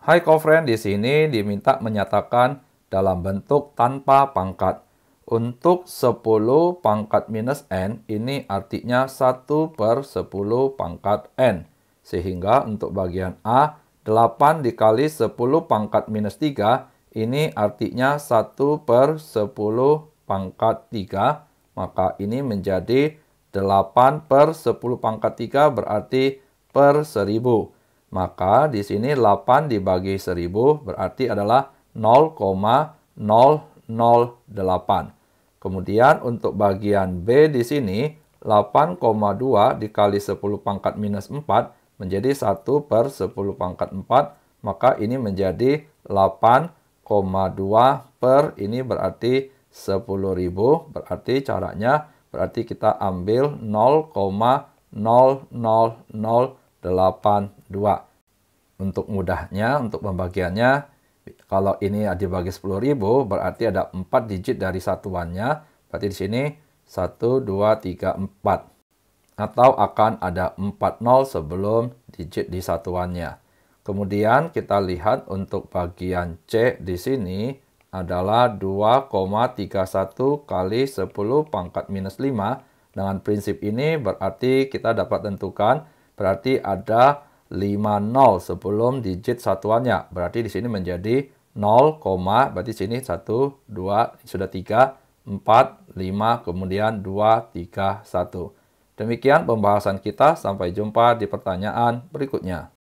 High Covenant di sini diminta menyatakan dalam bentuk tanpa pangkat. Untuk 10 pangkat minus N, ini artinya 1 per 10 pangkat N. Sehingga untuk bagian A, 8 dikali 10 pangkat minus 3, ini artinya 1 per 10 pangkat 3. Maka ini menjadi 8 per 10 pangkat 3 berarti per 1000. Maka di sini 8 dibagi 1000 berarti adalah 0,008. Kemudian untuk bagian B di sini 8,2 dikali 10 pangkat minus 4 menjadi 1 per 10 pangkat 4. Maka ini menjadi 8,2 per ini berarti 10.000. Berarti caranya berarti kita ambil 0,000 82. Untuk mudahnya, untuk pembagiannya, kalau ini dibagi 10.000 berarti ada 4 digit dari satuannya. Berarti di sini 1, 2, 3, 4. Atau akan ada 4 nol sebelum digit di satuannya. Kemudian kita lihat untuk bagian C di sini adalah 2,31 kali 10 pangkat minus 5. Dengan prinsip ini berarti kita dapat tentukan berarti ada 5 nol sebelum digit satuannya. Berarti di sini menjadi 0, berarti sini 1, 2, sudah 3, 4, 5, kemudian 2, 3, 1. Demikian pembahasan kita, sampai jumpa di pertanyaan berikutnya.